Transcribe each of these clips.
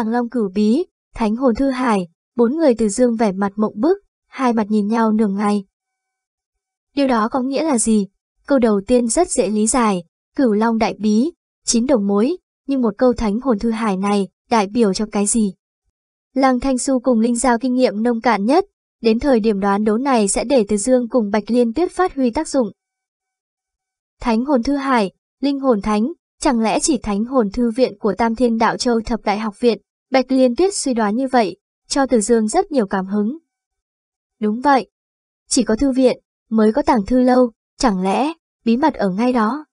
Tàng Long cửu bí, Thánh hồn thư hải, bốn người từ dương vẻ mặt mộng bức, hai mặt nhìn nhau nửa ngày. Điều đó có nghĩa là gì? Câu đầu tiên rất dễ lý giải, cửu long đại bí, chín đầu mối, nhưng một câu thánh hồn thư hải này đại biểu cho cái gì? Lăng Thanh Xu cùng Linh Giao kinh nghiệm nông cạn nhất, đến thời điểm đoán đấu này sẽ để Từ Dương cùng Bạch Liên tiếp phát huy tác dụng. Thánh hồn thư hải, linh hồn thánh, chẳng lẽ chỉ thánh hồn thư viện của Tam Thiên Đạo Châu Thập Đại Học Viện Bạch Liên Tuyết suy đoán như vậy, cho Từ Dương rất nhiều cảm hứng. Đúng vậy, chỉ có thư viện, mới có tàng thư lâu, chẳng lẽ, bí mật ở ngay đó.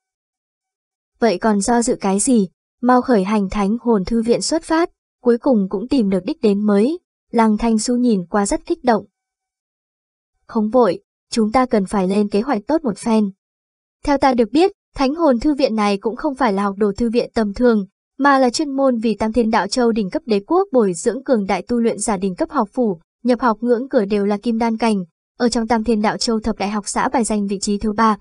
Vậy còn do dự cái gì, mau khởi hành thánh hồn thư viện xuất phát, cuối cùng cũng tìm được đích đến mới, Làng Thanh Su nhìn qua rất kích động. Không vội, chúng ta cần phải lên kế hoạch tốt một phen. Theo ta được biết, thánh hồn thư viện này cũng không phải là học đồ thư viện tầm thường, mà là chuyên môn vì Tam Thiên Đạo Châu đỉnh cấp đế quốc bồi dưỡng cường đại tu luyện giả đỉnh cấp học phủ, nhập học ngưỡng cửa đều là kim đan cảnh, ở trong Tam Thiên Đạo Châu thập đại học xã bài danh vị trí thứ ba.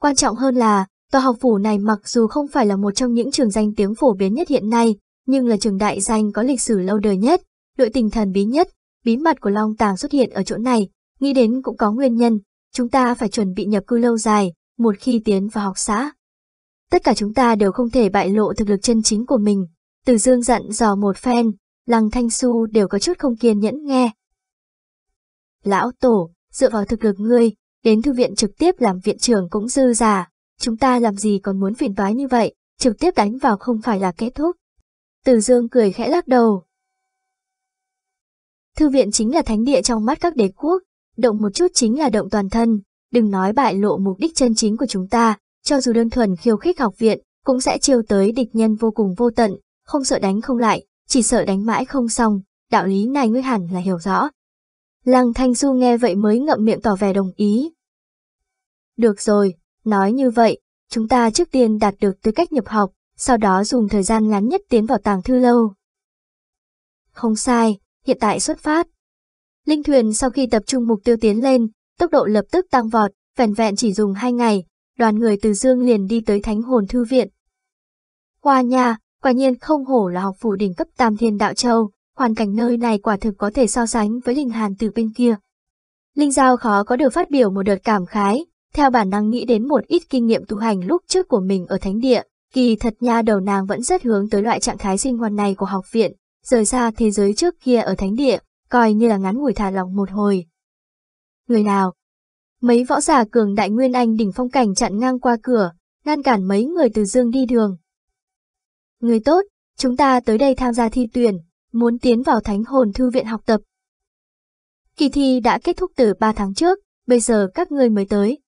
Quan trọng hơn là, tòa học phủ này mặc dù không phải là một trong những trường danh tiếng phổ biến nhất hiện nay, nhưng là trường đại danh có lịch sử lâu đời nhất, đội tình thần bí nhất, bí mật của Long Tàng xuất hiện ở chỗ này, nghĩ đến cũng có nguyên nhân, chúng ta phải chuẩn bị nhập cư lâu dài, một khi tiến vào học xã, Tất cả chúng ta đều không thể bại lộ thực lực chân chính của mình. Từ dương dặn dò một phen, lăng thanh su đều có chút không kiên nhẫn nghe. Lão tổ, dựa vào thực lực ngươi, đến thư viện trực tiếp làm viện trưởng cũng dư giả. Chúng ta làm gì còn muốn phiền toái như vậy, trực tiếp đánh vào không phải là kết thúc. Từ dương cười khẽ lắc đầu. Thư viện chính là thánh địa trong mắt các đế quốc, động một chút chính là động toàn thân, đừng nói bại lộ mục đích chân chính của chúng ta, cho dù đơn thuần khiêu khích học viện, cũng sẽ chiêu tới địch nhân vô cùng vô tận, không sợ đánh không lại, chỉ sợ đánh mãi không xong, đạo lý này ngươi hẳn là hiểu rõ. Lăng Thanh Du nghe vậy mới ngậm miệng tỏ vẻ đồng ý. Được rồi, nói như vậy, chúng ta trước tiên đạt được tư cách nhập học, sau đó dùng thời gian ngắn nhất tiến vào tàng thư lâu. Không sai, hiện tại xuất phát. Linh thuyền sau khi tập trung mục tiêu tiến lên, tốc độ lập tức tăng vọt, vẻn vẹn chỉ dùng 2 ngày, đoàn người từ dương liền đi tới thánh hồn thư viện. Hoa nhà, quả nhiên không hổ là học phủ đỉnh cấp tam thiên đạo châu, hoàn cảnh nơi này quả thực có thể so sánh với linh hàn từ bên kia. Linh Giao khó có được phát biểu một đợt cảm khái, theo bản năng nghĩ đến một ít kinh nghiệm tu hành lúc trước của mình ở thánh địa, kỳ thật nha đầu nàng vẫn rất hướng tới loại trạng thái sinh hoạt này của học viện, rời ra thế giới trước kia ở thánh địa, coi như là ngắn ngủi thả lỏng một hồi. Người nào, Mấy võ giả cường đại nguyên anh đỉnh phong cảnh chặn ngang qua cửa, ngăn cản mấy người từ dương đi đường. Người tốt, chúng ta tới đây tham gia thi tuyển, muốn tiến vào thánh hồn thư viện học tập. Kỳ thi đã kết thúc từ 3 tháng trước, bây giờ các người mới tới.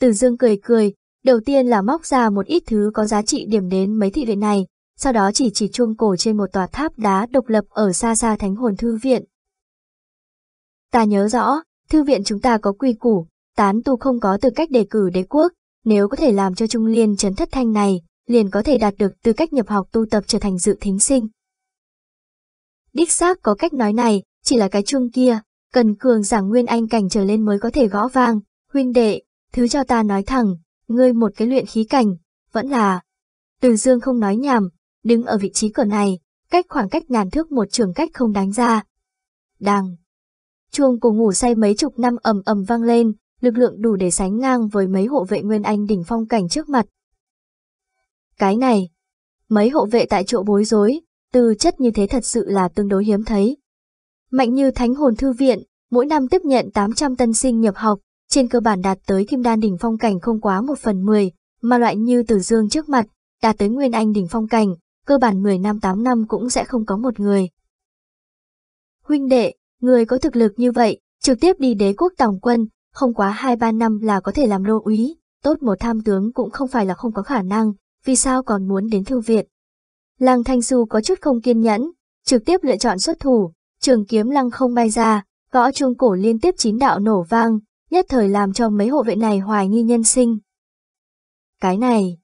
Từ dương cười cười, đầu tiên là móc ra một ít thứ có giá trị điểm đến mấy thị viện này, sau đó chỉ chỉ chuông cổ trên một tòa tháp đá độc lập ở xa xa thánh hồn thư viện. Ta nhớ rõ, thư viện chúng ta có quy củ, Tán tu không có tư cách đề cử đế quốc, nếu có thể làm cho Trung Liên chấn thất thanh này, liền có thể đạt được tư cách nhập học tu tập trở thành dự thính sinh. Đích xác có cách nói này, chỉ là cái chuông kia, cần cường giảng nguyên anh cảnh trở lên mới có thể gõ vang, huynh đệ, thứ cho ta nói thẳng, ngươi một cái luyện khí cảnh, vẫn là. Từ dương không nói nhảm, đứng ở vị trí cửa này, cách khoảng cách ngàn thước một trường cách không đánh ra. Đằng. Chuông của ngủ say mấy chục năm ầm ầm vang lên, lực lượng đủ để sánh ngang với mấy hộ vệ Nguyên Anh đỉnh phong cảnh trước mặt. Cái này, mấy hộ vệ tại chỗ bối rối, tư chất như thế thật sự là tương đối hiếm thấy. Mạnh như Thánh Hồn Thư Viện, mỗi năm tiếp nhận 800 tân sinh nhập học, trên cơ bản đạt tới kim đan đỉnh phong cảnh không quá 1 phần 10, mà loại như Tử Dương trước mặt, đạt tới Nguyên Anh đỉnh phong cảnh, cơ bản 10 năm 8 năm cũng sẽ không có một người. Huynh đệ, người có thực lực như vậy, trực tiếp đi đế quốc tòng quân, không quá 2-3 năm là có thể làm đô úy, tốt một tham tướng cũng không phải là không có khả năng, vì sao còn muốn đến thư viện. Lăng Thanh Du có chút không kiên nhẫn, trực tiếp lựa chọn xuất thủ, trường kiếm lăng không bay ra, gõ chuông cổ liên tiếp chín đạo nổ vang, nhất thời làm cho mấy hộ vệ này hoài nghi nhân sinh. Cái này...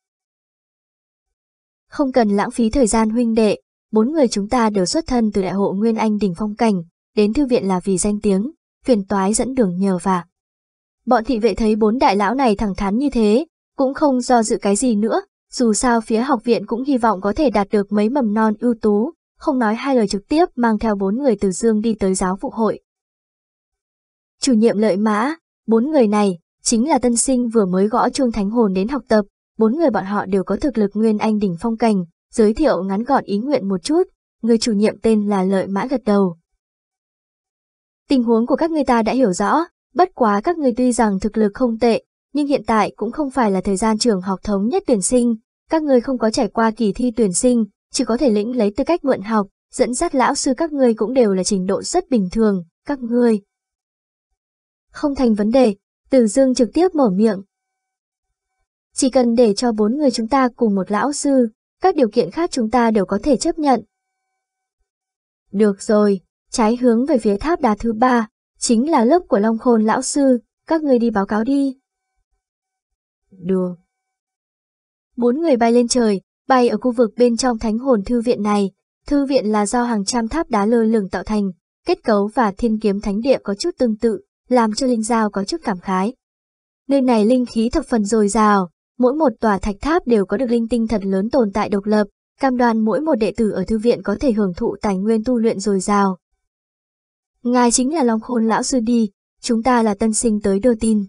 Không cần lãng phí thời gian huynh đệ, bốn người chúng ta đều xuất thân từ đại hộ Nguyên Anh Đỉnh Phong Cảnh, đến thư viện là vì danh tiếng, phiền toái dẫn đường nhờ vả. Bọn thị vệ thấy bốn đại lão này thẳng thắn như thế, cũng không do dự cái gì nữa, dù sao phía học viện cũng hy vọng có thể đạt được mấy mầm non ưu tú, không nói hai lời trực tiếp mang theo bốn người từ Dương đi tới giáo vụ hội. Chủ nhiệm lợi mã, bốn người này, chính là tân sinh vừa mới gõ chuông thánh hồn đến học tập, bốn người bọn họ đều có thực lực nguyên anh đỉnh phong cảnh, giới thiệu ngắn gọn ý nguyện một chút, người chủ nhiệm tên là lợi mã gật đầu. Tình huống của các người ta đã hiểu rõ, Bất quá các người tuy rằng thực lực không tệ, nhưng hiện tại cũng không phải là thời gian trường học thống nhất tuyển sinh, các người không có trải qua kỳ thi tuyển sinh, chỉ có thể lĩnh lấy tư cách mượn học, dẫn dắt lão sư các người cũng đều là trình độ rất bình thường, các người Không thành vấn đề, Từ Dương trực tiếp mở miệng. Chỉ cần để cho bốn người chúng ta cùng một lão sư, các điều kiện khác chúng ta đều có thể chấp nhận. Được rồi, trái hướng về phía tháp đá thứ ba, chính là lớp của Long Khôn lão sư, các ngươi đi báo cáo đi. Được. Bốn người bay lên trời, bay ở khu vực bên trong thánh hồn thư viện này. Thư viện là do hàng trăm tháp đá lơ lửng tạo thành, kết cấu và thiên kiếm thánh địa có chút tương tự, làm cho Linh Giao có chút cảm khái. Nơi này linh khí thập phần dồi dào, mỗi một tòa thạch tháp đều có được linh tinh thật lớn tồn tại độc lập, cam đoan mỗi một đệ tử ở thư viện có thể hưởng thụ tài nguyên tu luyện dồi dào, Ngài chính là Long Khôn Lão Sư đi, chúng ta là tân sinh tới đưa tin.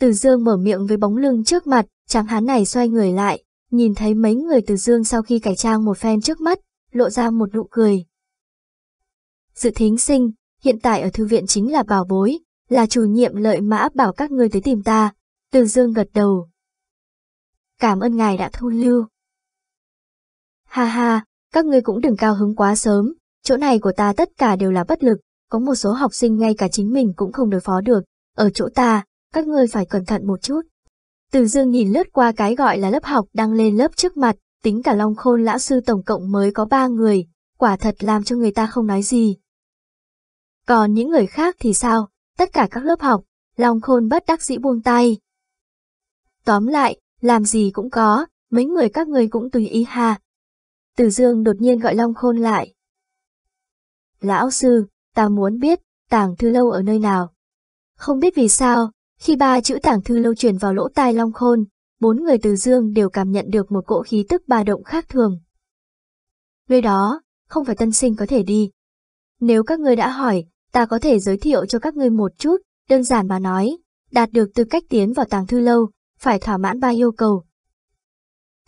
Từ Dương mở miệng với bóng lưng trước mặt, tráng hán này xoay người lại, nhìn thấy mấy người Từ Dương sau khi cải trang một phen trước mắt, lộ ra một nụ cười. Dự thính sinh, hiện tại ở thư viện chính là bảo bối, là chủ nhiệm lợi mã bảo các ngươi tới tìm ta, Từ Dương gật đầu. Cảm ơn ngài đã thu lưu. Ha ha, các ngươi cũng đừng cao hứng quá sớm, chỗ này của ta tất cả đều là bất lực, có một số học sinh ngay cả chính mình cũng không đối phó được, ở chỗ ta, các ngươi phải cẩn thận một chút. Từ dương nhìn lướt qua cái gọi là lớp học đang lên lớp trước mặt, tính cả long khôn lão sư tổng cộng mới có ba người, quả thật làm cho người ta không nói gì. Còn những người khác thì sao, tất cả các lớp học, long khôn bất đắc dĩ buông tay. Tóm lại, làm gì cũng có, mấy người các người cũng tùy ý ha. Từ dương đột nhiên gọi long khôn lại. Lão sư, ta muốn biết tàng thư lâu ở nơi nào. Không biết vì sao, khi ba chữ tàng thư lâu truyền vào lỗ tai Long Khôn, bốn người từ dương đều cảm nhận được một cỗ khí tức ba động khác thường. Nơi đó, không phải tân sinh có thể đi. Nếu các ngươi đã hỏi, ta có thể giới thiệu cho các ngươi một chút, đơn giản mà nói, đạt được tư cách tiến vào tàng thư lâu, phải thỏa mãn ba yêu cầu.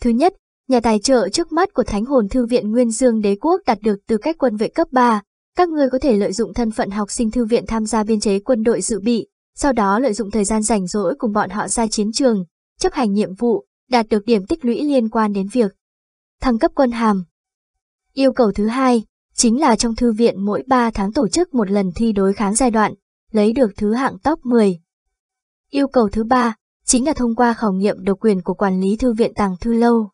Thứ nhất, nhà tài trợ trước mắt của Thánh Hồn Thư viện Nguyên Dương Đế Quốc đạt được tư cách quân vệ cấp 3, các người có thể lợi dụng thân phận học sinh thư viện tham gia biên chế quân đội dự bị, sau đó lợi dụng thời gian rảnh rỗi cùng bọn họ ra chiến trường, chấp hành nhiệm vụ, đạt được điểm tích lũy liên quan đến việc thăng cấp quân hàm. Yêu cầu thứ hai chính là trong thư viện mỗi 3 tháng tổ chức một lần thi đối kháng giai đoạn, lấy được thứ hạng top 10. Yêu cầu thứ ba chính là thông qua khảo nghiệm độc quyền của quản lý thư viện tàng thư lâu.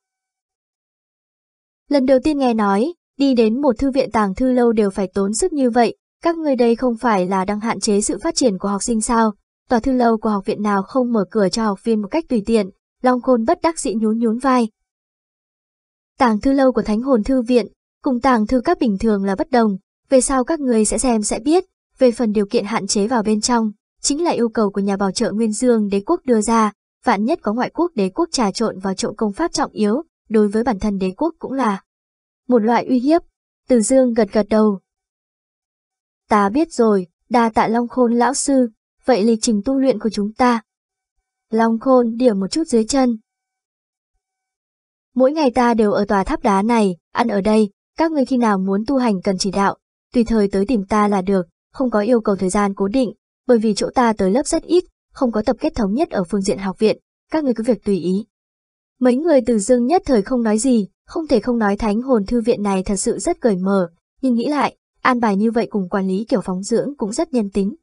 Lần đầu tiên nghe nói, đi đến một thư viện tàng thư lâu đều phải tốn sức như vậy, các người đây không phải là đang hạn chế sự phát triển của học sinh sao? Tòa thư lâu của học viện nào không mở cửa cho học viên một cách tùy tiện, Long Khôn bất đắc dĩ nhún nhún vai. Tàng thư lâu của Thánh Hồn Thư Viện, cùng tàng thư các bình thường là bất đồng, về sau các người sẽ xem sẽ biết, về phần điều kiện hạn chế vào bên trong, chính là yêu cầu của nhà bảo trợ Nguyên Dương đế quốc đưa ra, vạn nhất có ngoại quốc đế quốc trà trộn vào trộn công pháp trọng yếu, đối với bản thân đế quốc cũng là một loại uy hiếp. Từ dương gật gật đầu. Ta biết rồi, đa tạ Long Khôn lão sư, vậy lịch trình tu luyện của chúng ta. Long Khôn điểm một chút dưới chân. Mỗi ngày ta đều ở tòa tháp đá này, ăn ở đây, các ngươi khi nào muốn tu hành cần chỉ đạo, tùy thời tới tìm ta là được, không có yêu cầu thời gian cố định, bởi vì chỗ ta tới lớp rất ít, không có tập kết thống nhất ở phương diện học viện, các ngươi cứ việc tùy ý. Mấy người từ dương nhất thời không nói gì, không thể không nói thánh hồn thư viện này thật sự rất cởi mở, nhưng nghĩ lại, an bài như vậy cùng quản lý kiểu phóng dưỡng cũng rất nhân tính.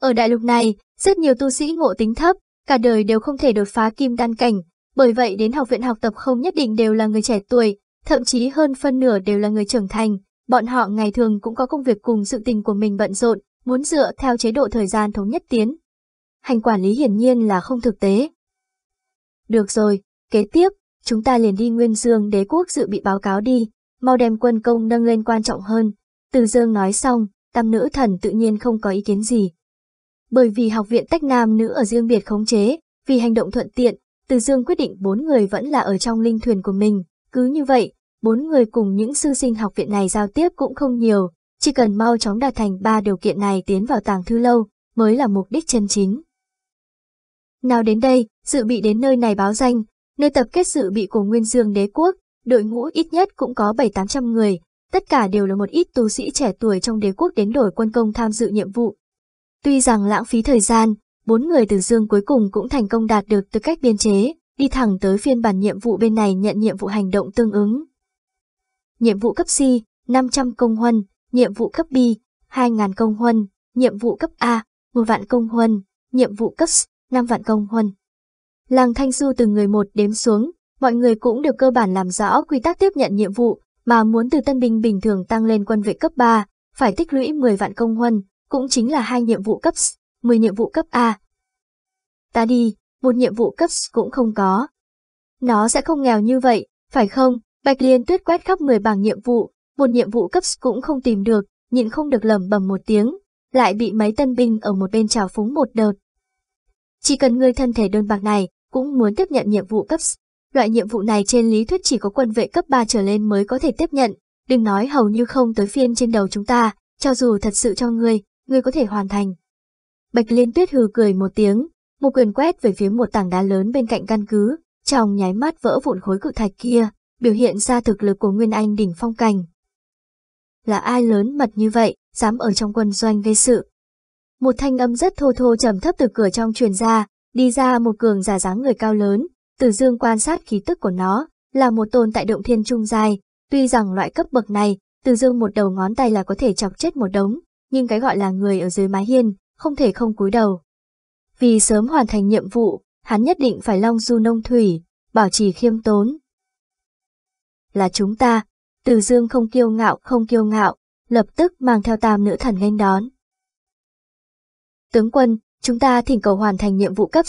Ở đại lục này, rất nhiều tu sĩ ngộ tính thấp, cả đời đều không thể đột phá kim đan cảnh, bởi vậy đến học viện học tập không nhất định đều là người trẻ tuổi, thậm chí hơn phân nửa đều là người trưởng thành, bọn họ ngày thường cũng có công việc cùng sự tình của mình bận rộn, muốn dựa theo chế độ thời gian thống nhất tiến. Hành quản lý hiển nhiên là không thực tế. Được rồi, Kế tiếp, chúng ta liền đi Nguyên Dương đế quốc dự bị báo cáo đi, mau đem quân công nâng lên quan trọng hơn. Từ Dương nói xong, tam nữ thần tự nhiên không có ý kiến gì. Bởi vì học viện tách nam nữ ở riêng biệt khống chế, vì hành động thuận tiện, Từ Dương quyết định bốn người vẫn là ở trong linh thuyền của mình. Cứ như vậy, bốn người cùng những sư sinh học viện này giao tiếp cũng không nhiều, chỉ cần mau chóng đạt thành ba điều kiện này tiến vào tàng thư lâu, mới là mục đích chân chính. Nào đến đây, dự bị đến nơi này báo danh, Nơi tập kết sự bị của Nguyên Dương đế quốc, đội ngũ ít nhất cũng có 7-800 người, tất cả đều là một ít tu sĩ trẻ tuổi trong đế quốc đến đổi quân công tham dự nhiệm vụ. Tuy rằng lãng phí thời gian, bốn người từ dương cuối cùng cũng thành công đạt được tư cách biên chế, đi thẳng tới phiên bản nhiệm vụ bên này nhận nhiệm vụ hành động tương ứng. Nhiệm vụ cấp C, 500 công huân, nhiệm vụ cấp B, 2.000 công huân, nhiệm vụ cấp A, 1 vạn công huân, nhiệm vụ cấp S, 5 vạn công huân. Làng Thanh Du từng người một đếm xuống, mọi người cũng được cơ bản làm rõ quy tắc tiếp nhận nhiệm vụ, mà muốn từ tân binh bình thường tăng lên quân vệ cấp 3, phải tích lũy 10 vạn công huân, cũng chính là hai nhiệm vụ cấp S, 10 nhiệm vụ cấp A. Ta đi, một nhiệm vụ cấp S cũng không có. Nó sẽ không nghèo như vậy, phải không? Bạch Liên tuyết quét khắp 10 bảng nhiệm vụ, một nhiệm vụ cấp S cũng không tìm được, nhịn không được lầm bầm một tiếng, lại bị mấy tân binh ở một bên trào phúng một đợt. Chỉ cần người thân thể đơn bạc này, cũng muốn tiếp nhận nhiệm vụ cấp Loại nhiệm vụ này trên lý thuyết chỉ có quân vệ cấp 3 trở lên mới có thể tiếp nhận, đừng nói hầu như không tới phiên trên đầu chúng ta, cho dù thật sự cho ngươi, ngươi có thể hoàn thành. Bạch Liên Tuyết hừ cười một tiếng, một quyền quét về phía một tảng đá lớn bên cạnh căn cứ, trong nháy mắt vỡ vụn khối cự thạch kia, biểu hiện ra thực lực của Nguyên Anh đỉnh phong cảnh. Là ai lớn mật như vậy, dám ở trong quân doanh gây sự? Một thanh âm rất thô thô trầm thấp từ cửa trong truyền ra, Đi ra một cường giả dáng người cao lớn, Tử Dương quan sát khí tức của nó, là một tồn tại động thiên trung dài, tuy rằng loại cấp bậc này, Tử Dương một đầu ngón tay là có thể chọc chết một đống, nhưng cái gọi là người ở dưới mái hiên, không thể không cúi đầu. Vì sớm hoàn thành nhiệm vụ, hắn nhất định phải long du nông thủy, bảo trì khiêm tốn. Là chúng ta, Từ Dương không kiêu ngạo không kiêu ngạo, lập tức mang theo tam nữ thần nghênh đón. Tướng quân, Chúng ta thỉnh cầu hoàn thành nhiệm vụ cấp,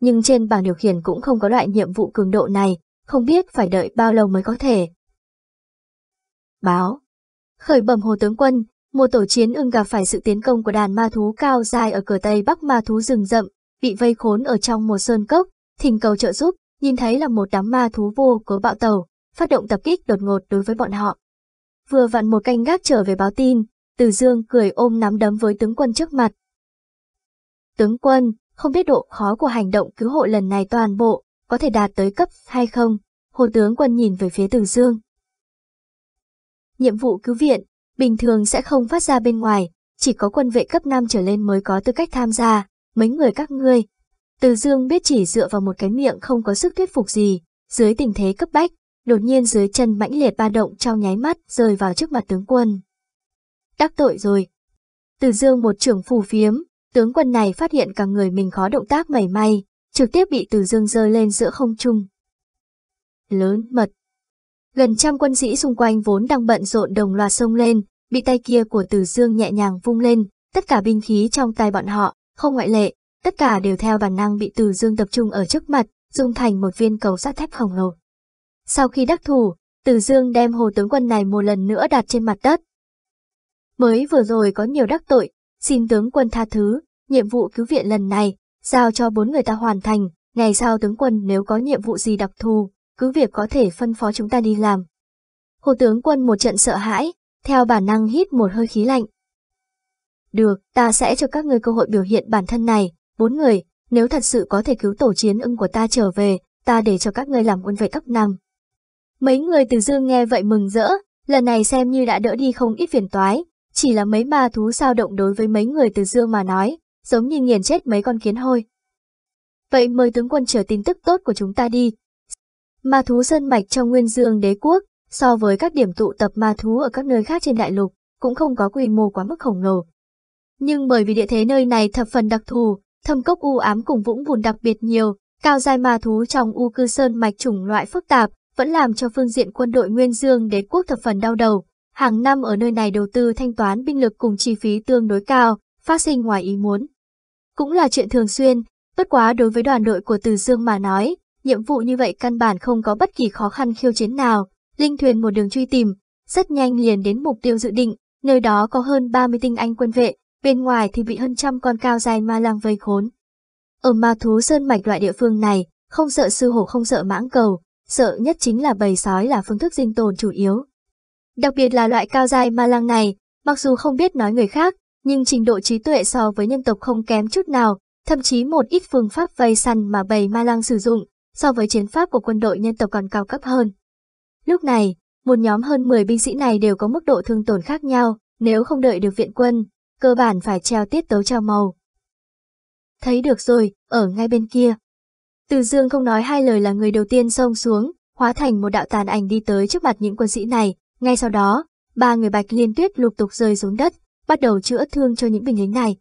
nhưng trên bảng điều khiển cũng không có loại nhiệm vụ cường độ này, không biết phải đợi bao lâu mới có thể. Báo Khởi bẩm Hồ Tướng Quân, một tổ chiến ưng gặp phải sự tiến công của đàn ma thú cao dài ở cửa tây bắc ma thú rừng rậm, bị vây khốn ở trong một sơn cốc, thỉnh cầu trợ giúp, nhìn thấy là một đám ma thú vô cớ bạo tàu, phát động tập kích đột ngột đối với bọn họ. Vừa vặn một canh gác trở về báo tin, Từ Dương cười ôm nắm đấm với tướng quân trước mặt, Tướng quân, không biết độ khó của hành động cứu hộ lần này toàn bộ, có thể đạt tới cấp hay không? Hồ tướng quân nhìn về phía Từ Dương. Nhiệm vụ cứu viện, bình thường sẽ không phát ra bên ngoài, chỉ có quân vệ cấp 5 trở lên mới có tư cách tham gia, mấy người các ngươi. Từ Dương biết chỉ dựa vào một cái miệng không có sức thuyết phục gì, dưới tình thế cấp bách, đột nhiên dưới chân mãnh liệt ba động trong nháy mắt rơi vào trước mặt tướng quân. Đắc tội rồi. Từ Dương một trưởng phù phiếm, Tướng quân này phát hiện cả người mình khó động tác mảy may, trực tiếp bị Từ Dương rơi lên giữa không trung. Lớn mật. Gần trăm quân sĩ xung quanh vốn đang bận rộn đồng loạt xông lên, bị tay kia của Từ Dương nhẹ nhàng vung lên, tất cả binh khí trong tay bọn họ, không ngoại lệ, tất cả đều theo bản năng bị Từ Dương tập trung ở trước mặt, dung thành một viên cầu sắt thép khổng lồ. Sau khi đắc thủ, Từ Dương đem hồ tướng quân này một lần nữa đặt trên mặt đất. Mới vừa rồi có nhiều đắc tội, Xin tướng quân tha thứ, nhiệm vụ cứu viện lần này, giao cho bốn người ta hoàn thành, ngày sau tướng quân nếu có nhiệm vụ gì đặc thù, cứ việc có thể phân phó chúng ta đi làm. Hồ tướng quân một trận sợ hãi, theo bản năng hít một hơi khí lạnh. Được, ta sẽ cho các ngươi cơ hội biểu hiện bản thân này, bốn người, nếu thật sự có thể cứu tổ chiến ưng của ta trở về, ta để cho các ngươi làm quân vệ cấp năm Mấy người từ dương nghe vậy mừng rỡ, lần này xem như đã đỡ đi không ít phiền toái, chỉ là mấy ma thú sao động đối với mấy người từ dương mà nói, giống như nghiền chết mấy con kiến hôi. Vậy mời tướng quân chờ tin tức tốt của chúng ta đi. Ma thú sơn mạch trong nguyên dương đế quốc, so với các điểm tụ tập ma thú ở các nơi khác trên đại lục, cũng không có quy mô quá mức khổng lồ. Nhưng bởi vì địa thế nơi này thập phần đặc thù, thâm cốc u ám cùng vũng bùn đặc biệt nhiều, cao dài ma thú trong u cư sơn mạch chủng loại phức tạp, vẫn làm cho phương diện quân đội Nguyên Dương đế quốc thập phần đau đầu hàng năm ở nơi này đầu tư thanh toán binh lực cùng chi phí tương đối cao, phát sinh ngoài ý muốn. Cũng là chuyện thường xuyên, bất quá đối với đoàn đội của Từ Dương mà nói, nhiệm vụ như vậy căn bản không có bất kỳ khó khăn khiêu chiến nào, linh thuyền một đường truy tìm, rất nhanh liền đến mục tiêu dự định, nơi đó có hơn 30 tinh anh quân vệ, bên ngoài thì bị hơn trăm con cao dài ma lang vây khốn. Ở ma thú sơn mạch loại địa phương này, không sợ sư hổ không sợ mãng cầu, sợ nhất chính là bầy sói là phương thức sinh tồn chủ yếu. Đặc biệt là loại cao dài ma lang này, mặc dù không biết nói người khác, nhưng trình độ trí tuệ so với nhân tộc không kém chút nào, thậm chí một ít phương pháp vây săn mà bầy ma lang sử dụng, so với chiến pháp của quân đội nhân tộc còn cao cấp hơn. Lúc này, một nhóm hơn 10 binh sĩ này đều có mức độ thương tổn khác nhau, nếu không đợi được viện quân, cơ bản phải treo tiết tấu trao màu. Thấy được rồi, ở ngay bên kia. Từ dương không nói hai lời là người đầu tiên xông xuống, hóa thành một đạo tàn ảnh đi tới trước mặt những quân sĩ này, ngay sau đó, ba người bạch liên tuyết lục tục rơi xuống đất, bắt đầu chữa thương cho những binh lính này.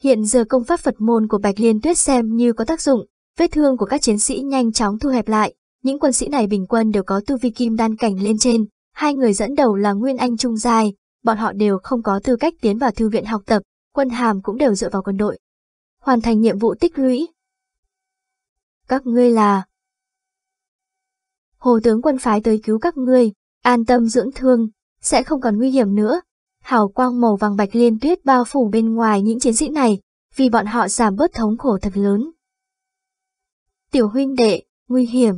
Hiện giờ công pháp Phật môn của bạch liên tuyết xem như có tác dụng, vết thương của các chiến sĩ nhanh chóng thu hẹp lại, những quân sĩ này bình quân đều có tu vi kim đan cảnh lên trên, hai người dẫn đầu là Nguyên Anh Trung Giai, bọn họ đều không có tư cách tiến vào thư viện học tập, quân hàm cũng đều dựa vào quân đội. Hoàn thành nhiệm vụ tích lũy. Các ngươi là... Hồ tướng quân phái tới cứu các ngươi, An tâm dưỡng thương, sẽ không còn nguy hiểm nữa. Hào quang màu vàng bạch liên tuyết bao phủ bên ngoài những chiến sĩ này, vì bọn họ giảm bớt thống khổ thật lớn. Tiểu huynh đệ, nguy hiểm.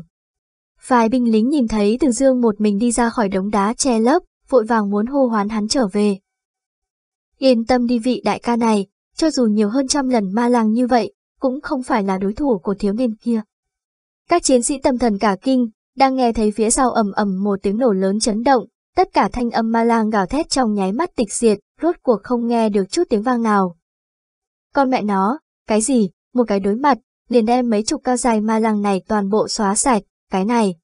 Vài binh lính nhìn thấy Từ Dương một mình đi ra khỏi đống đá che lấp, vội vàng muốn hô hoán hắn trở về. Yên tâm đi vị đại ca này, cho dù nhiều hơn trăm lần ma lang như vậy, cũng không phải là đối thủ của thiếu niên kia. Các chiến sĩ tâm thần cả kinh, đang nghe thấy phía sau ầm ầm một tiếng nổ lớn chấn động, tất cả thanh âm ma lang gào thét trong nháy mắt tịch diệt, rốt cuộc không nghe được chút tiếng vang nào. Con mẹ nó, cái gì, một cái đối mặt, liền đem mấy chục cao dài ma lang này toàn bộ xóa sạch, cái này.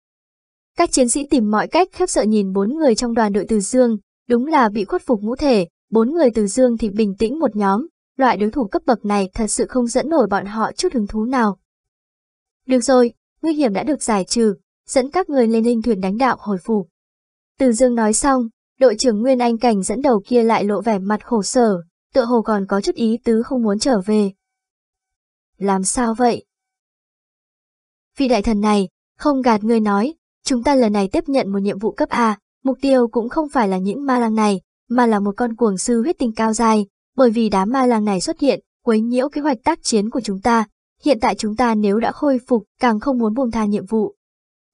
Các chiến sĩ tìm mọi cách khép sợ nhìn bốn người trong đoàn đội từ dương, đúng là bị khuất phục ngũ thể, bốn người từ dương thì bình tĩnh một nhóm, loại đối thủ cấp bậc này thật sự không dẫn nổi bọn họ chút hứng thú nào. Được rồi, nguy hiểm đã được giải trừ, dẫn các người lên hình thuyền đánh đạo hồi phục. Từ dương nói xong, đội trưởng Nguyên Anh Cảnh dẫn đầu kia lại lộ vẻ mặt khổ sở, tựa hồ còn có chút ý tứ không muốn trở về. Làm sao vậy? Vị đại thần này, không gạt người nói, chúng ta lần này tiếp nhận một nhiệm vụ cấp A, mục tiêu cũng không phải là những ma lang này, mà là một con cuồng sư huyết tinh cao dài, bởi vì đám ma lang này xuất hiện, quấy nhiễu kế hoạch tác chiến của chúng ta. Hiện tại chúng ta nếu đã khôi phục, càng không muốn buông tha nhiệm vụ.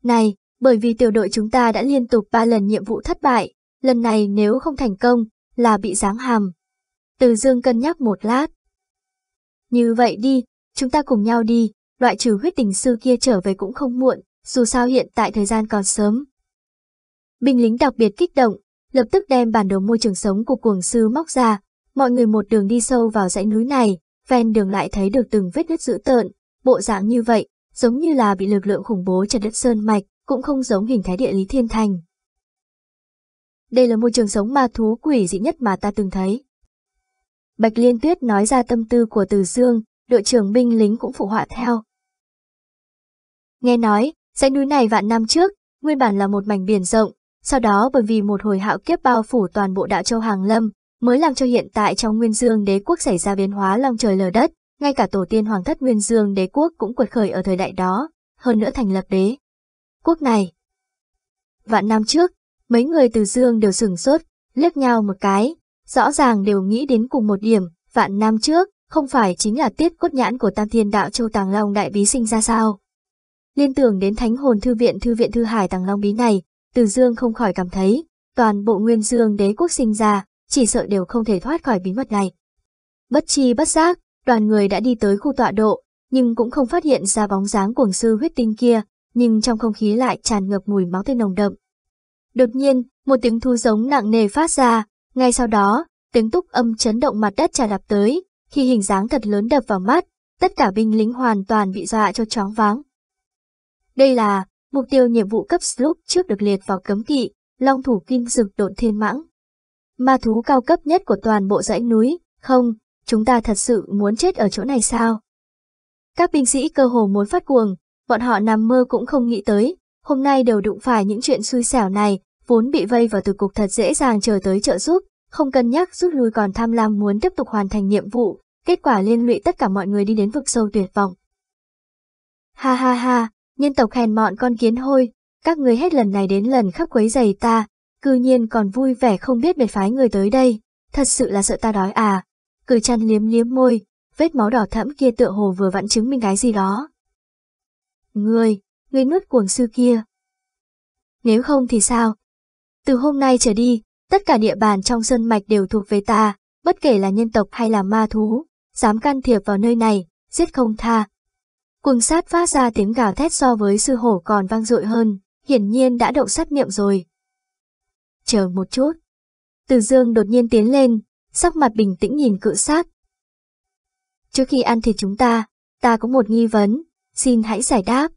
Này, bởi vì tiểu đội chúng ta đã liên tục 3 lần nhiệm vụ thất bại, lần này nếu không thành công, là bị giáng hàm. Từ dương cân nhắc một lát. Như vậy đi, chúng ta cùng nhau đi, loại trừ huyết tình sư kia trở về cũng không muộn, dù sao hiện tại thời gian còn sớm. Binh lính đặc biệt kích động, lập tức đem bản đồ môi trường sống của cuồng sư móc ra, mọi người một đường đi sâu vào dãy núi này, ven đường lại thấy được từng vết nứt dữ tợn, bộ dạng như vậy, giống như là bị lực lượng khủng bố chặt đất sơn mạch, cũng không giống hình thái địa lý thiên thành. Đây là môi trường sống ma thú quỷ dị nhất mà ta từng thấy. Bạch Liên Tuyết nói ra tâm tư của Từ Dương, đội trưởng binh lính cũng phụ họa theo. Nghe nói, dãy núi này vạn năm trước, nguyên bản là một mảnh biển rộng, sau đó bởi vì một hồi hạo kiếp bao phủ toàn bộ đạo châu Hàng Lâm, mới làm cho hiện tại trong Nguyên Dương đế quốc xảy ra biến hóa long trời lở đất, ngay cả tổ tiên hoàng thất Nguyên Dương đế quốc cũng quật khởi ở thời đại đó, hơn nữa thành lập đế. Quốc này. Vạn năm trước, mấy người từ Dương đều sửng sốt, liếc nhau một cái, rõ ràng đều nghĩ đến cùng một điểm, vạn năm trước, không phải chính là tiết cốt nhãn của Tam Thiên Đạo Châu Tàng Long Đại Bí sinh ra sao. Liên tưởng đến Thánh Hồn Thư viện Thư viện Thư Hải Tàng Long Bí này, từ Dương không khỏi cảm thấy, toàn bộ Nguyên Dương đế quốc sinh ra, chỉ sợ đều không thể thoát khỏi bí mật này. Bất chi bất giác, Đoàn người đã đi tới khu tọa độ, nhưng cũng không phát hiện ra bóng dáng cuồng sư huyết tinh kia, nhưng trong không khí lại tràn ngập mùi máu tươi nồng đậm. Đột nhiên, một tiếng thu giống nặng nề phát ra, ngay sau đó, tiếng túc âm chấn động mặt đất trà đạp tới, khi hình dáng thật lớn đập vào mắt, tất cả binh lính hoàn toàn bị dọa cho chóng váng. Đây là mục tiêu nhiệm vụ cấp Sloop trước được liệt vào cấm kỵ, long thủ kim dực độn thiên mãng. Ma thú cao cấp nhất của toàn bộ dãy núi, không, chúng ta thật sự muốn chết ở chỗ này sao? Các binh sĩ cơ hồ muốn phát cuồng, bọn họ nằm mơ cũng không nghĩ tới, hôm nay đều đụng phải những chuyện xui xẻo này, vốn bị vây vào từ cục thật dễ dàng chờ tới trợ giúp, không cân nhắc rút lui còn tham lam muốn tiếp tục hoàn thành nhiệm vụ, kết quả liên lụy tất cả mọi người đi đến vực sâu tuyệt vọng. Ha ha ha, nhân tộc hèn mọn con kiến hôi, các người hết lần này đến lần khắp quấy giày ta, cư nhiên còn vui vẻ không biết biệt phái người tới đây, thật sự là sợ ta đói à, cử chăn liếm liếm môi, vết máu đỏ thẫm kia tựa hồ vừa vặn chứng minh cái gì đó. người người nuốt cuồng sư kia. Nếu không thì sao? Từ hôm nay trở đi, tất cả địa bàn trong sơn mạch đều thuộc về ta, bất kể là nhân tộc hay là ma thú, dám can thiệp vào nơi này, giết không tha. Cuồng sát phát ra tiếng gào thét so với sư hổ còn vang dội hơn, hiển nhiên đã động sát niệm rồi. Chờ một chút. Từ dương đột nhiên tiến lên, sắc mặt bình tĩnh nhìn cự sát. Trước khi ăn thịt chúng ta, ta có một nghi vấn, xin hãy giải đáp.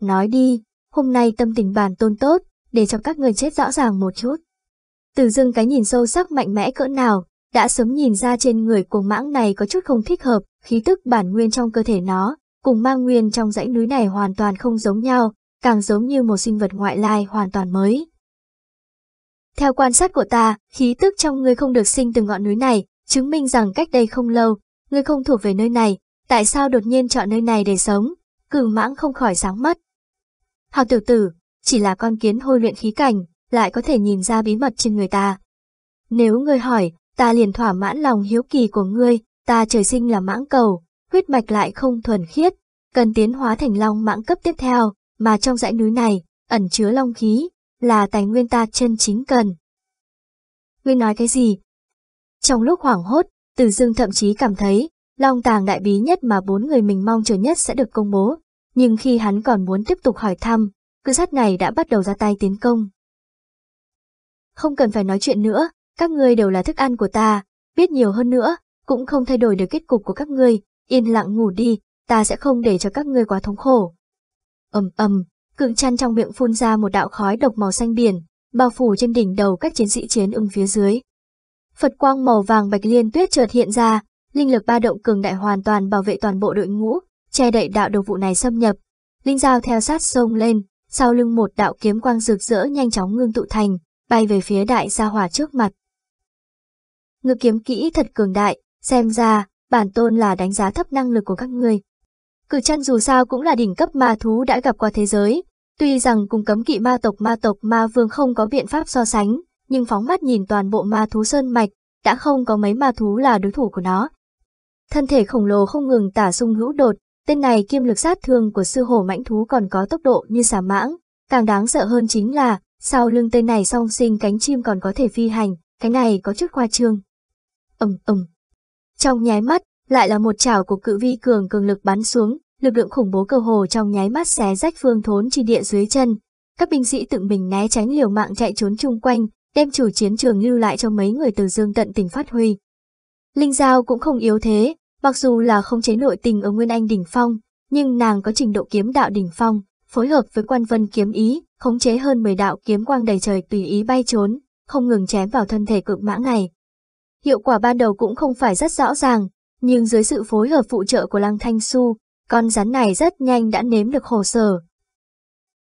Nói đi, hôm nay tâm tình bàn tôn tốt, để cho các người chết rõ ràng một chút. Từ dưng cái nhìn sâu sắc mạnh mẽ cỡ nào, đã sớm nhìn ra trên người cuồng mãng này có chút không thích hợp, khí tức bản nguyên trong cơ thể nó, cùng mang nguyên trong dãy núi này hoàn toàn không giống nhau, càng giống như một sinh vật ngoại lai hoàn toàn mới. Theo quan sát của ta, khí tức trong ngươi không được sinh từ ngọn núi này, chứng minh rằng cách đây không lâu, ngươi không thuộc về nơi này, tại sao đột nhiên chọn nơi này để sống? Cửu mãng không khỏi sáng mắt. Hào tiểu tử, chỉ là con kiến hôi luyện khí cảnh, lại có thể nhìn ra bí mật trên người ta. Nếu ngươi hỏi, ta liền thỏa mãn lòng hiếu kỳ của ngươi, ta trời sinh là mãng cầu, huyết mạch lại không thuần khiết, cần tiến hóa thành long mãng cấp tiếp theo, mà trong dãy núi này, ẩn chứa long khí, là tài nguyên ta chân chính cần. Ngươi nói cái gì? Trong lúc hoảng hốt, Tử Dương thậm chí cảm thấy, Long Tàng đại bí nhất mà bốn người mình mong chờ nhất sẽ được công bố, nhưng khi hắn còn muốn tiếp tục hỏi thăm, cư sát này đã bắt đầu ra tay tiến công. Không cần phải nói chuyện nữa, các người đều là thức ăn của ta, biết nhiều hơn nữa, cũng không thay đổi được kết cục của các người. yên lặng ngủ đi, ta sẽ không để cho các người quá thống khổ. ầm ầm, Cường chăn trong miệng phun ra một đạo khói độc màu xanh biển, bao phủ trên đỉnh đầu các chiến sĩ chiến ưng phía dưới. Phật quang màu vàng bạch liên tuyết chợt hiện ra, linh lực ba động cường đại hoàn toàn bảo vệ toàn bộ đội ngũ, che đậy đạo độc vụ này xâm nhập. Linh dao theo sát sông lên, sau lưng một đạo kiếm quang rực rỡ nhanh chóng ngưng tụ thành, bay về phía đại gia hỏa trước mặt. Ngự kiếm kỹ thật cường đại, xem ra, bản tôn là đánh giá thấp năng lực của các ngươi, Cử chân dù sao cũng là đỉnh cấp ma thú đã gặp qua thế giới. Tuy rằng cùng cấm kỵ ma tộc ma tộc ma vương không có biện pháp so sánh, nhưng phóng mắt nhìn toàn bộ ma thú sơn mạch, đã không có mấy ma thú là đối thủ của nó. Thân thể khổng lồ không ngừng tả sung hữu đột, tên này kiêm lực sát thương của sư hổ mãnh thú còn có tốc độ như xà mãng. Càng đáng sợ hơn chính là, sau lưng tên này song sinh cánh chim còn có thể phi hành, cái này có chút khoa trương. ầm ầm Trong nháy mắt, lại là một chảo của cự vi cường cường lực bắn xuống, lực lượng khủng bố cơ hồ trong nháy mắt xé rách phương thốn chi địa dưới chân. Các binh sĩ tự mình né tránh liều mạng chạy trốn chung quanh, đem chủ chiến trường lưu lại cho mấy người từ dương tận tình phát huy. Linh Giao cũng không yếu thế, mặc dù là không chế nội tình ở Nguyên Anh đỉnh phong, nhưng nàng có trình độ kiếm đạo đỉnh phong, phối hợp với quan vân kiếm ý, khống chế hơn 10 đạo kiếm quang đầy trời tùy ý bay trốn, không ngừng chém vào thân thể cực mã này. Hiệu quả ban đầu cũng không phải rất rõ ràng, nhưng dưới sự phối hợp phụ trợ của Lăng Thanh Xu, con rắn này rất nhanh đã nếm được hồ sơ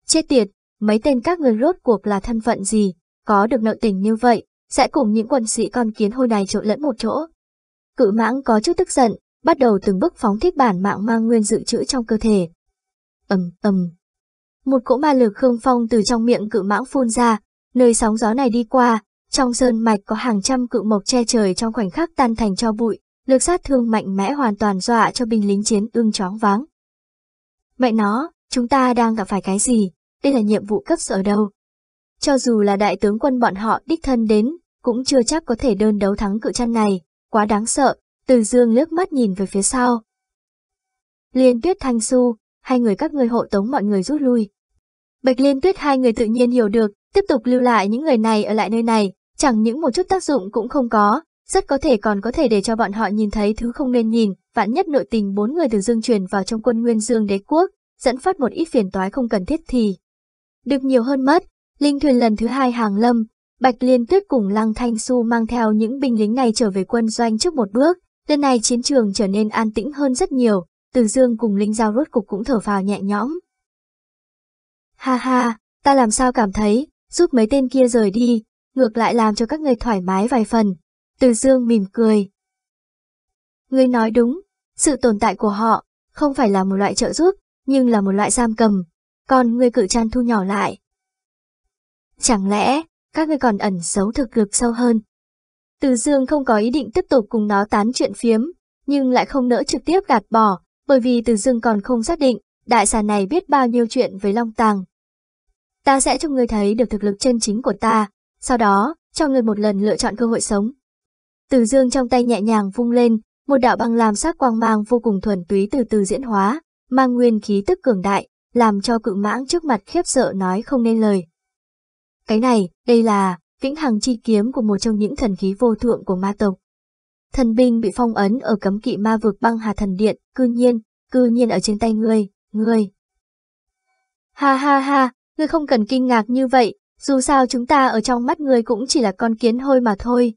Chết tiệt, mấy tên các người rốt cuộc là thân phận gì, có được nội tình như vậy, sẽ cùng những quân sĩ con kiến hôi này trộn lẫn một chỗ. Cự mãng có chút tức giận, bắt đầu từng bước phóng thích bản mạng mang nguyên dự trữ trong cơ thể. ầm um, ầm. Một cỗ ma lực khương phong từ trong miệng cự mãng phun ra, nơi sóng gió này đi qua, trong sơn mạch có hàng trăm cự mộc che trời trong khoảnh khắc tan thành cho bụi, lực sát thương mạnh mẽ hoàn toàn dọa cho binh lính chiến ương chóng váng. Mẹ nó, chúng ta đang gặp phải cái gì, đây là nhiệm vụ cấp sở đâu. Cho dù là đại tướng quân bọn họ đích thân đến, cũng chưa chắc có thể đơn đấu thắng cự chăn này, quá đáng sợ, từ dương lướt mắt nhìn về phía sau. Liên tuyết thanh su, hai người các người hộ tống mọi người rút lui. Bạch liên tuyết hai người tự nhiên hiểu được, tiếp tục lưu lại những người này ở lại nơi này, chẳng những một chút tác dụng cũng không có, rất có thể còn có thể để cho bọn họ nhìn thấy thứ không nên nhìn, vạn nhất nội tình bốn người từ Dương truyền vào trong quân Nguyên Dương đế quốc, dẫn phát một ít phiền toái không cần thiết thì. Được nhiều hơn mất, linh thuyền lần thứ hai hàng lâm, Bạch Liên Tuyết cùng Lăng Thanh Xu mang theo những binh lính này trở về quân doanh trước một bước, lần này chiến trường trở nên an tĩnh hơn rất nhiều, Từ Dương cùng Linh Giao rốt cục cũng thở vào nhẹ nhõm. Ha ha, ta làm sao cảm thấy, giúp mấy tên kia rời đi, ngược lại làm cho các người thoải mái vài phần, từ dương mỉm cười. Ngươi nói đúng, sự tồn tại của họ không phải là một loại trợ giúp, nhưng là một loại giam cầm, còn ngươi cự chan thu nhỏ lại. Chẳng lẽ, các ngươi còn ẩn giấu thực lực sâu hơn? Từ dương không có ý định tiếp tục cùng nó tán chuyện phiếm, nhưng lại không nỡ trực tiếp gạt bỏ, bởi vì từ dương còn không xác định, đại xà này biết bao nhiêu chuyện với Long Tàng. Ta sẽ cho ngươi thấy được thực lực chân chính của ta, sau đó, cho ngươi một lần lựa chọn cơ hội sống. Từ dương trong tay nhẹ nhàng vung lên, một đạo băng làm sắc quang mang vô cùng thuần túy từ từ diễn hóa, mang nguyên khí tức cường đại, làm cho cự mãng trước mặt khiếp sợ nói không nên lời. Cái này, đây là vĩnh hằng chi kiếm của một trong những thần khí vô thượng của ma tộc. Thần binh bị phong ấn ở cấm kỵ ma vực băng hà thần điện, cư nhiên, cư nhiên ở trên tay ngươi, ngươi. Ha ha ha, ngươi không cần kinh ngạc như vậy, dù sao chúng ta ở trong mắt ngươi cũng chỉ là con kiến hôi mà thôi,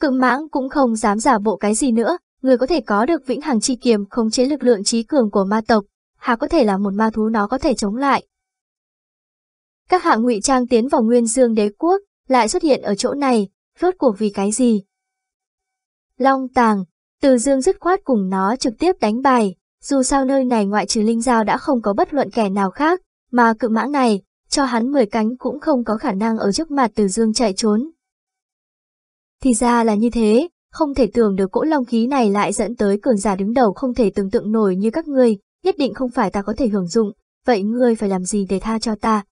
Cự mãng cũng không dám giả bộ cái gì nữa, người có thể có được vĩnh hằng chi kiềm khống chế lực lượng trí cường của ma tộc, hà có thể là một ma thú nó có thể chống lại. Các hạ ngụy trang tiến vào nguyên dương đế quốc, lại xuất hiện ở chỗ này, rốt cuộc vì cái gì? Long tàng, từ dương dứt khoát cùng nó trực tiếp đánh bài, dù sao nơi này ngoại trừ linh giao đã không có bất luận kẻ nào khác, mà cự mãng này, cho hắn 10 cánh cũng không có khả năng ở trước mặt từ dương chạy trốn. Thì ra là như thế, không thể tưởng được cỗ long khí này lại dẫn tới cường giả đứng đầu không thể tưởng tượng nổi như các người, nhất định không phải ta có thể hưởng dụng, vậy ngươi phải làm gì để tha cho ta?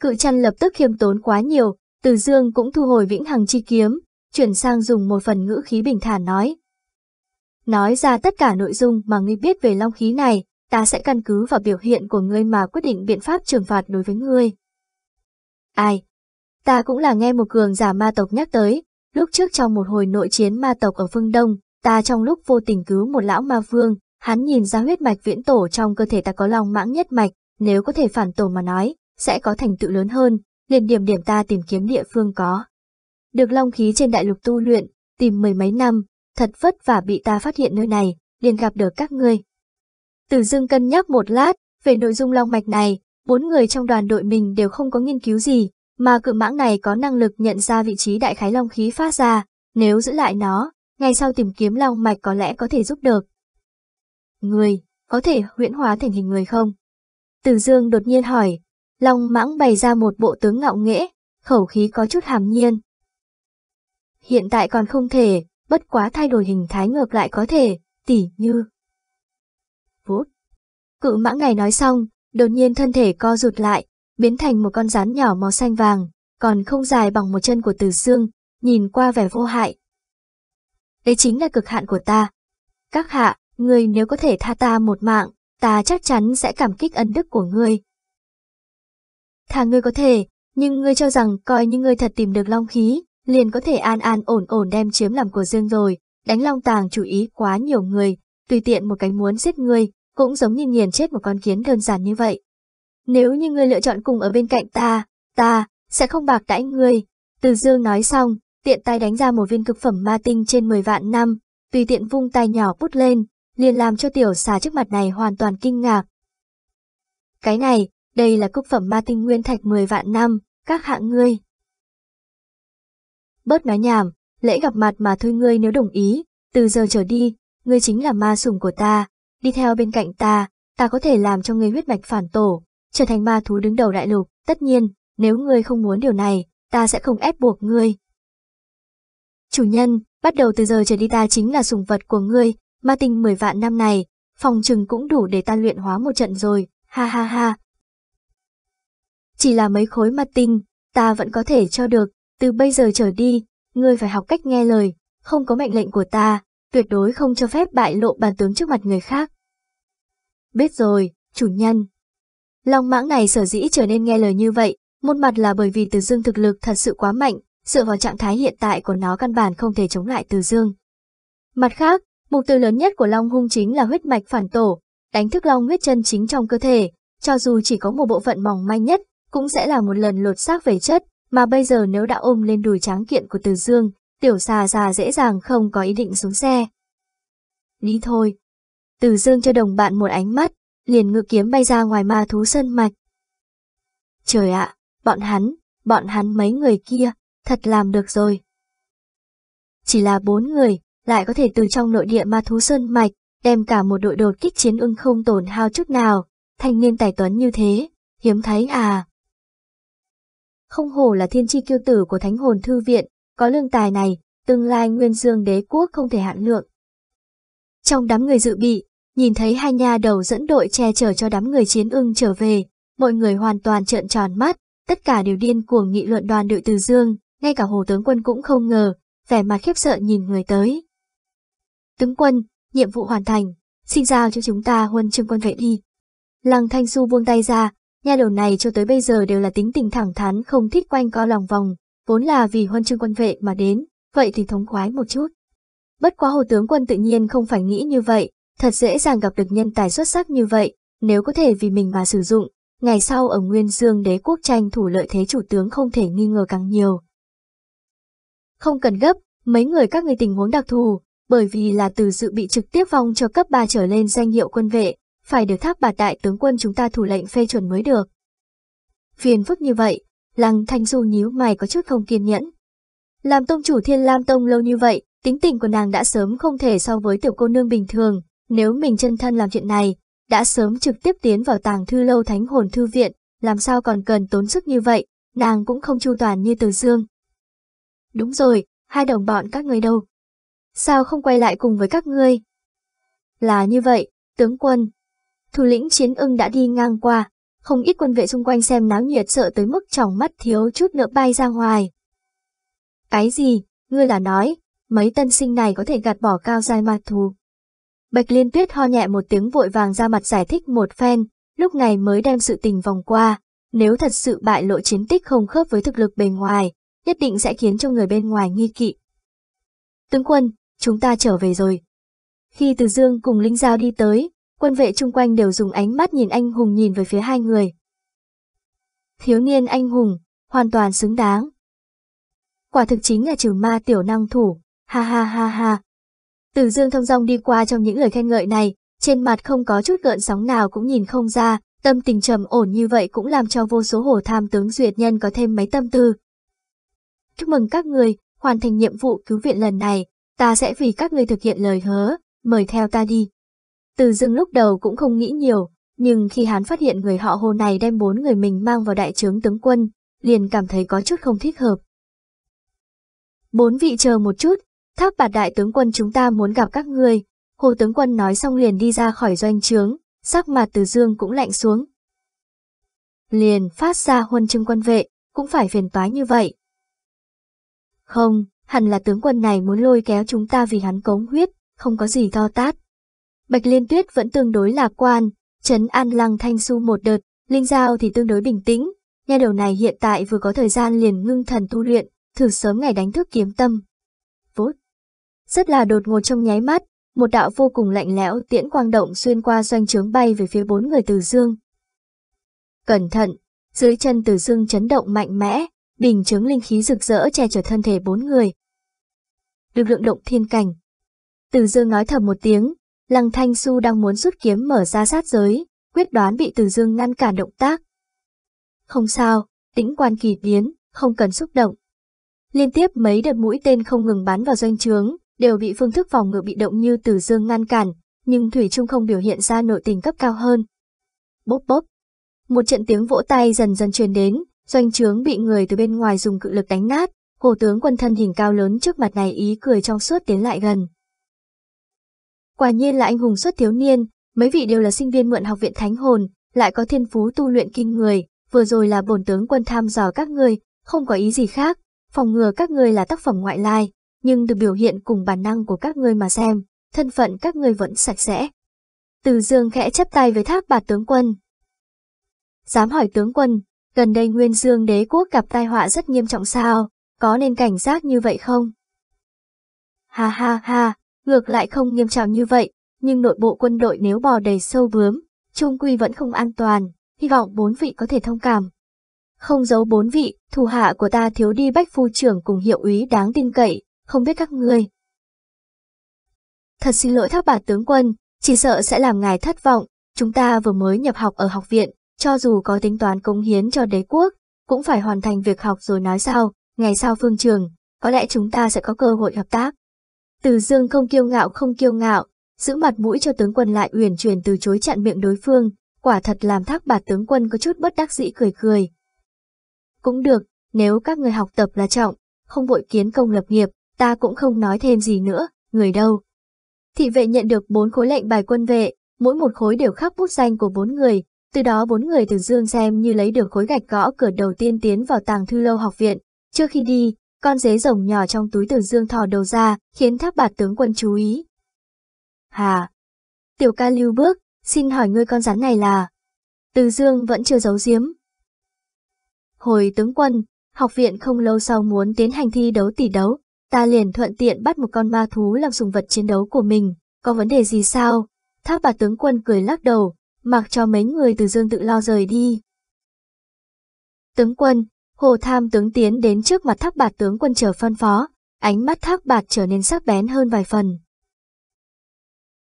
Cự chăn lập tức khiêm tốn quá nhiều, từ dương cũng thu hồi vĩnh hằng chi kiếm, chuyển sang dùng một phần ngữ khí bình thản nói. Nói ra tất cả nội dung mà ngươi biết về long khí này, ta sẽ căn cứ vào biểu hiện của ngươi mà quyết định biện pháp trừng phạt đối với ngươi. Ai? Ta cũng là nghe một cường giả ma tộc nhắc tới, Lúc trước trong một hồi nội chiến ma tộc ở phương Đông, ta trong lúc vô tình cứu một lão ma vương, hắn nhìn ra huyết mạch viễn tổ trong cơ thể ta có lòng mãng nhất mạch, nếu có thể phản tổ mà nói, sẽ có thành tựu lớn hơn, liền điểm điểm ta tìm kiếm địa phương có. Được long khí trên đại lục tu luyện, tìm mười mấy năm, thật vất vả bị ta phát hiện nơi này, liền gặp được các ngươi. Từ dưng cân nhắc một lát, về nội dung long mạch này, bốn người trong đoàn đội mình đều không có nghiên cứu gì, mà cự mãng này có năng lực nhận ra vị trí đại khái long khí phát ra, nếu giữ lại nó, ngay sau tìm kiếm long mạch có lẽ có thể giúp được. Người, có thể huyễn hóa thành hình người không? Từ dương đột nhiên hỏi, long mãng bày ra một bộ tướng ngạo nghễ, khẩu khí có chút hàm nhiên. Hiện tại còn không thể, bất quá thay đổi hình thái ngược lại có thể, tỉ như. Vút. Cự mãng này nói xong, đột nhiên thân thể co rụt lại, biến thành một con rắn nhỏ màu xanh vàng, còn không dài bằng một chân của Từ Dương, nhìn qua vẻ vô hại. Đấy chính là cực hạn của ta. Các hạ, người nếu có thể tha ta một mạng, ta chắc chắn sẽ cảm kích ân đức của ngươi. Thà ngươi có thể, nhưng ngươi cho rằng coi như ngươi thật tìm được long khí, liền có thể an an ổn ổn đem chiếm làm của Dương rồi, đánh long tàng chú ý quá nhiều người, tùy tiện một cái muốn giết ngươi, cũng giống như nghiền chết một con kiến đơn giản như vậy. Nếu như ngươi lựa chọn cùng ở bên cạnh ta, ta sẽ không bạc đãi ngươi. Từ dương nói xong, tiện tay đánh ra một viên cực phẩm ma tinh trên 10 vạn năm, tùy tiện vung tay nhỏ bút lên, liền làm cho tiểu xà trước mặt này hoàn toàn kinh ngạc. Cái này, đây là cực phẩm ma tinh nguyên thạch 10 vạn năm, các hạng ngươi. Bớt nói nhảm, lễ gặp mặt mà thôi ngươi nếu đồng ý, từ giờ trở đi, ngươi chính là ma sủng của ta, đi theo bên cạnh ta, ta có thể làm cho ngươi huyết mạch phản tổ, trở thành ma thú đứng đầu đại lục, tất nhiên, nếu ngươi không muốn điều này, ta sẽ không ép buộc ngươi. Chủ nhân, bắt đầu từ giờ trở đi ta chính là sùng vật của ngươi, ma tinh 10 vạn năm này, phòng trừng cũng đủ để ta luyện hóa một trận rồi, ha ha ha. Chỉ là mấy khối ma tinh, ta vẫn có thể cho được, từ bây giờ trở đi, ngươi phải học cách nghe lời, không có mệnh lệnh của ta, tuyệt đối không cho phép bại lộ bản tướng trước mặt người khác. Biết rồi, chủ nhân. Long mãng này sở dĩ trở nên nghe lời như vậy, một mặt là bởi vì Từ Dương thực lực thật sự quá mạnh, dựa vào trạng thái hiện tại của nó căn bản không thể chống lại Từ Dương. Mặt khác, mục tiêu lớn nhất của Long Hung chính là huyết mạch phản tổ, đánh thức Long huyết chân chính trong cơ thể, cho dù chỉ có một bộ phận mỏng manh nhất, cũng sẽ là một lần lột xác về chất, mà bây giờ nếu đã ôm lên đùi tráng kiện của Từ Dương, tiểu xà già dễ dàng không có ý định xuống xe. Đi thôi. Từ Dương cho đồng bạn một ánh mắt, liền ngự kiếm bay ra ngoài ma thú sơn mạch. Trời ạ, bọn hắn, bọn hắn mấy người kia, thật làm được rồi. Chỉ là bốn người, lại có thể từ trong nội địa ma thú sơn mạch, đem cả một đội đột kích chiến ưng không tổn hao chút nào, thanh niên tài tuấn như thế, hiếm thấy à. Không hổ là thiên tri kiêu tử của thánh hồn thư viện, có lương tài này, tương lai nguyên dương đế quốc không thể hạn lượng. Trong đám người dự bị, Nhìn thấy hai nha đầu dẫn đội che chở cho đám người chiến ưng trở về, mọi người hoàn toàn trợn tròn mắt, tất cả đều điên cuồng nghị luận đoàn đội từ dương, ngay cả hồ tướng quân cũng không ngờ, vẻ mặt khiếp sợ nhìn người tới. Tướng quân, nhiệm vụ hoàn thành, xin giao cho chúng ta huân chương quân vệ đi. Lăng Thanh Xu buông tay ra, nha đầu này cho tới bây giờ đều là tính tình thẳng thắn không thích quanh co lòng vòng, vốn là vì huân chương quân vệ mà đến, vậy thì thống khoái một chút. Bất quá hồ tướng quân tự nhiên không phải nghĩ như vậy, Thật dễ dàng gặp được nhân tài xuất sắc như vậy, nếu có thể vì mình mà sử dụng, ngày sau ở Nguyên Dương đế quốc tranh thủ lợi thế chủ tướng không thể nghi ngờ càng nhiều. Không cần gấp, mấy người các người tình huống đặc thù, bởi vì là từ dự bị trực tiếp vong cho cấp 3 trở lên danh hiệu quân vệ, phải được tháp bà đại tướng quân chúng ta thủ lệnh phê chuẩn mới được. Phiền phức như vậy, Lăng Thanh Du nhíu mày có chút không kiên nhẫn. Làm tông chủ Thiên Lam Tông lâu như vậy, tính tình của nàng đã sớm không thể so với tiểu cô nương bình thường, nếu mình chân thân làm chuyện này, đã sớm trực tiếp tiến vào tàng thư lâu thánh hồn thư viện, làm sao còn cần tốn sức như vậy, nàng cũng không chu toàn như từ dương. Đúng rồi, hai đồng bọn các người đâu? Sao không quay lại cùng với các ngươi? Là như vậy, tướng quân. Thủ lĩnh chiến ưng đã đi ngang qua, không ít quân vệ xung quanh xem náo nhiệt sợ tới mức tròng mắt thiếu chút nữa bay ra ngoài. Cái gì, ngươi là nói, mấy tân sinh này có thể gạt bỏ cao dài ma thù, Bạch Liên Tuyết ho nhẹ một tiếng vội vàng ra mặt giải thích một phen, lúc này mới đem sự tình vòng qua. Nếu thật sự bại lộ chiến tích không khớp với thực lực bề ngoài, nhất định sẽ khiến cho người bên ngoài nghi kỵ. Tướng quân, chúng ta trở về rồi. Khi Từ Dương cùng Linh Giao đi tới, quân vệ chung quanh đều dùng ánh mắt nhìn anh hùng nhìn về phía hai người. Thiếu niên anh hùng, hoàn toàn xứng đáng. Quả thực chính là trừ ma tiểu năng thủ, ha ha ha ha, từ dương thông dong đi qua trong những lời khen ngợi này, trên mặt không có chút gợn sóng nào cũng nhìn không ra, tâm tình trầm ổn như vậy cũng làm cho vô số hổ tham tướng duyệt nhân có thêm mấy tâm tư. Chúc mừng các người, hoàn thành nhiệm vụ cứu viện lần này, ta sẽ vì các người thực hiện lời hứa, mời theo ta đi. Từ dương lúc đầu cũng không nghĩ nhiều, nhưng khi hắn phát hiện người họ hồ này đem bốn người mình mang vào đại trướng tướng quân, liền cảm thấy có chút không thích hợp. Bốn vị chờ một chút, Tháp bạt đại tướng quân chúng ta muốn gặp các người, Hồ tướng quân nói xong liền đi ra khỏi doanh trướng, sắc mặt từ dương cũng lạnh xuống. Liền phát ra huân chương quân vệ, cũng phải phiền toái như vậy. Không, hẳn là tướng quân này muốn lôi kéo chúng ta vì hắn cống huyết, không có gì to tát. Bạch Liên Tuyết vẫn tương đối lạc quan, chấn An Lăng Thanh su một đợt, Linh Giao thì tương đối bình tĩnh, nha đầu này hiện tại vừa có thời gian liền ngưng thần tu luyện, thử sớm ngày đánh thức kiếm tâm. Vốt! Rất là đột ngột trong nháy mắt, một đạo vô cùng lạnh lẽo tiễn quang động xuyên qua doanh trướng bay về phía bốn người Từ Dương. Cẩn thận, dưới chân Từ Dương chấn động mạnh mẽ, bình chứng linh khí rực rỡ che chở thân thể bốn người. Lực lượng động thiên cảnh. Từ Dương nói thầm một tiếng, Lăng Thanh su đang muốn rút kiếm mở ra sát giới, quyết đoán bị Từ Dương ngăn cản động tác. Không sao, tĩnh quan kỳ biến, không cần xúc động. Liên tiếp mấy đợt mũi tên không ngừng bắn vào doanh trướng, đều bị phương thức phòng ngự bị động như Từ Dương ngăn cản, nhưng Thủy Trung không biểu hiện ra nội tình cấp cao hơn. Bốp bốp. Một trận tiếng vỗ tay dần dần truyền đến, doanh trướng bị người từ bên ngoài dùng cự lực đánh nát, hồ tướng quân thân hình cao lớn trước mặt này ý cười trong suốt tiến lại gần. Quả nhiên là anh hùng xuất thiếu niên, mấy vị đều là sinh viên mượn học viện Thánh Hồn, lại có thiên phú tu luyện kinh người, vừa rồi là bổn tướng quân tham dò các người không có ý gì khác, phòng ngừa các người là tác phẩm ngoại lai nhưng từ biểu hiện cùng bản năng của các ngươi mà xem, thân phận các ngươi vẫn sạch sẽ. Từ dương khẽ chấp tay với Thác bà tướng quân. Dám hỏi tướng quân, gần đây nguyên dương đế quốc gặp tai họa rất nghiêm trọng sao, có nên cảnh giác như vậy không? Ha ha ha, ngược lại không nghiêm trọng như vậy, nhưng nội bộ quân đội nếu bò đầy sâu bướm, trung quy vẫn không an toàn, hy vọng bốn vị có thể thông cảm. Không giấu bốn vị, thủ hạ của ta thiếu đi bách phu trưởng cùng hiệu úy đáng tin cậy, không biết các ngươi. Thật xin lỗi thác bà tướng quân, chỉ sợ sẽ làm ngài thất vọng, chúng ta vừa mới nhập học ở học viện, cho dù có tính toán cống hiến cho đế quốc, cũng phải hoàn thành việc học rồi nói sao, ngày sau phương trường, có lẽ chúng ta sẽ có cơ hội hợp tác. Từ dương không kiêu ngạo không kiêu ngạo, giữ mặt mũi cho tướng quân lại uyển chuyển từ chối chặn miệng đối phương, quả thật làm thác bà tướng quân có chút bất đắc dĩ cười cười. Cũng được, nếu các người học tập là trọng, không vội kiến công lập nghiệp, ta cũng không nói thêm gì nữa, người đâu. Thị vệ nhận được bốn khối lệnh bài quân vệ, mỗi một khối đều khắc bút danh của bốn người, từ đó bốn người từ dương xem như lấy được khối gạch gõ cửa đầu tiên tiến vào tàng thư lâu học viện. Trước khi đi, con dế rồng nhỏ trong túi từ dương thò đầu ra, khiến tháp bạt tướng quân chú ý. Hà! Tiểu ca lưu bước, xin hỏi ngươi con rắn này là... Từ dương vẫn chưa giấu giếm. Hồi tướng quân, học viện không lâu sau muốn tiến hành thi đấu tỷ đấu, Ta liền thuận tiện bắt một con ma thú làm sùng vật chiến đấu của mình, có vấn đề gì sao? Tháp bà tướng quân cười lắc đầu, mặc cho mấy người từ dương tự lo rời đi. Tướng quân, hồ tham tướng tiến đến trước mặt tháp bà tướng quân chờ phân phó, ánh mắt tháp bạt trở nên sắc bén hơn vài phần.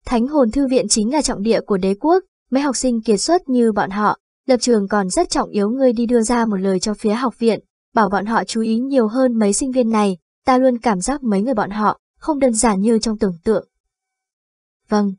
Thánh hồn thư viện chính là trọng địa của đế quốc, mấy học sinh kiệt xuất như bọn họ, lập trường còn rất trọng yếu ngươi đi đưa ra một lời cho phía học viện, bảo bọn họ chú ý nhiều hơn mấy sinh viên này, ta luôn cảm giác mấy người bọn họ không đơn giản như trong tưởng tượng. Vâng,